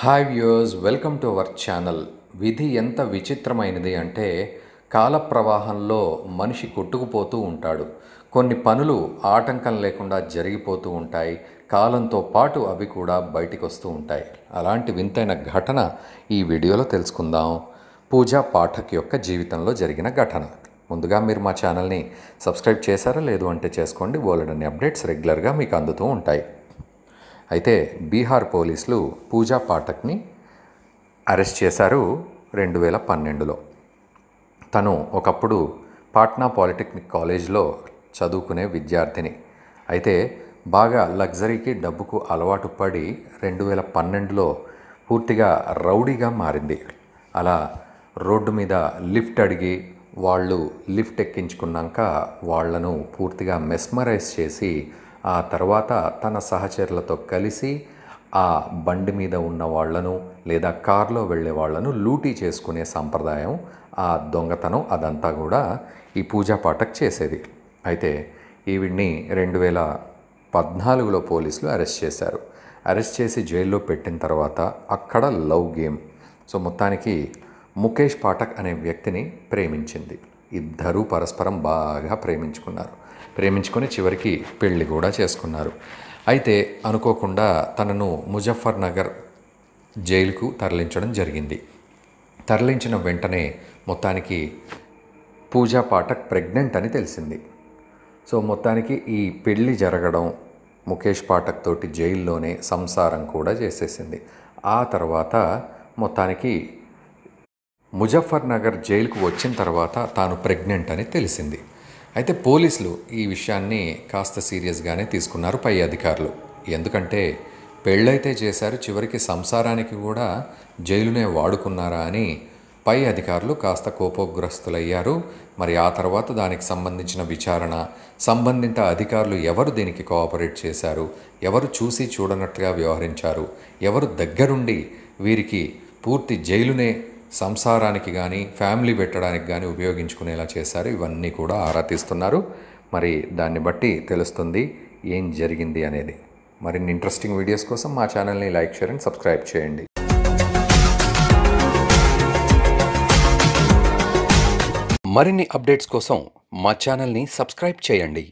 hi viewers welcome to our channel విధి ఎంత విచిత్రమైనది అంటే కాల ప్రవాహంలో మనిషి కొట్టుకుపోతూ ఉంటాడు కొన్ని పనులు ఆటంకం లేకుండా జరిగిపోతూ ఉంటాయి కాలంతో పాటు అవి కూడా బయటికి వస్తూ ఉంటాయి అలాంటి వింతైన ఘటన ఈ వీడియోలో తెలుసుకుందాం పూజా పాఠక్ యొక్క జీవితంలో జరిగిన ఘటన ముందుగా మీరు మా ఛానల్ని సబ్స్క్రైబ్ చేశారా లేదు అంటే చేసుకోండి బోలెడన్ని అప్డేట్స్ రెగ్యులర్గా మీకు అందుతూ ఉంటాయి అయితే బీహార్ పోలీసులు పూజా పాఠక్ని అరెస్ట్ చేశారు రెండు వేల పన్నెండులో తను ఒకప్పుడు పాట్నా పాలిటెక్నిక్ కాలేజ్లో చదువుకునే విద్యార్థిని అయితే బాగా లగ్జరీకి డబ్బుకు అలవాటు పడి రెండు వేల పన్నెండులో పూర్తిగా రౌడీగా మారింది అలా రోడ్డు మీద లిఫ్ట్ అడిగి వాళ్ళు లిఫ్ట్ ఎక్కించుకున్నాక వాళ్లను పూర్తిగా మెస్మరైజ్ చేసి ఆ తర్వాత తన సహచరులతో కలిసి ఆ బండి మీద ఉన్న వాళ్లను లేదా కారులో వెళ్ళే వాళ్లను లూటీ చేసుకునే సాంప్రదాయం ఆ దొంగతనం అదంతా కూడా ఈ పూజా పాఠక్ చేసేది అయితే ఈవిడ్ని రెండు వేల పద్నాలుగులో పోలీసులు అరెస్ట్ చేశారు అరెస్ట్ చేసి జైల్లో పెట్టిన తర్వాత అక్కడ లవ్ గేమ్ సో మొత్తానికి ముఖేష్ పాఠక్ అనే వ్యక్తిని ప్రేమించింది ఇద్దరూ పరస్పరం బాగా ప్రేమించుకున్నారు ప్రేమించుకొని చివరికి పెళ్లి కూడా చేసుకున్నారు అయితే అనుకోకుండా తనను ముజఫర్నగర్ జైలుకు తరలించడం జరిగింది తరలించిన వెంటనే మొత్తానికి పూజా పాఠక్ ప్రెగ్నెంట్ అని తెలిసింది సో మొత్తానికి ఈ పెళ్ళి జరగడం ముఖేష్ పాఠక్ తోటి జైల్లోనే సంసారం కూడా చేసేసింది ఆ తర్వాత మొత్తానికి ముజఫర్నగర్ జైలుకు వచ్చిన తర్వాత తాను ప్రెగ్నెంట్ అని తెలిసింది అయితే పోలీసులు ఈ విషయాన్ని కాస్త సీరియస్గానే తీసుకున్నారు పై అధికారులు ఎందుకంటే పెళ్ళైతే చేశారు చివరికి సంసారానికి కూడా జైలునే వాడుకున్నారా అని పై అధికారులు కాస్త కోపోగ్రస్తులయ్యారు మరి ఆ తర్వాత దానికి సంబంధించిన విచారణ సంబంధిత అధికారులు ఎవరు దీనికి కోఆపరేట్ చేశారు ఎవరు చూసి చూడనట్లుగా వ్యవహరించారు ఎవరు దగ్గరుండి వీరికి పూర్తి జైలునే సంసారానికి కానీ ఫ్యామిలీ పెట్టడానికి కానీ ఉపయోగించుకునేలా చేశారు ఇవన్నీ కూడా ఆరా తీస్తున్నారు మరి దాన్ని బట్టి తెలుస్తుంది ఏం జరిగింది అనేది మరిన్ని ఇంట్రెస్టింగ్ వీడియోస్ కోసం మా ఛానల్ని లైక్ షేర్ అండ్ సబ్స్క్రైబ్ చేయండి మరిన్ని అప్డేట్స్ కోసం మా ఛానల్ని సబ్స్క్రైబ్ చేయండి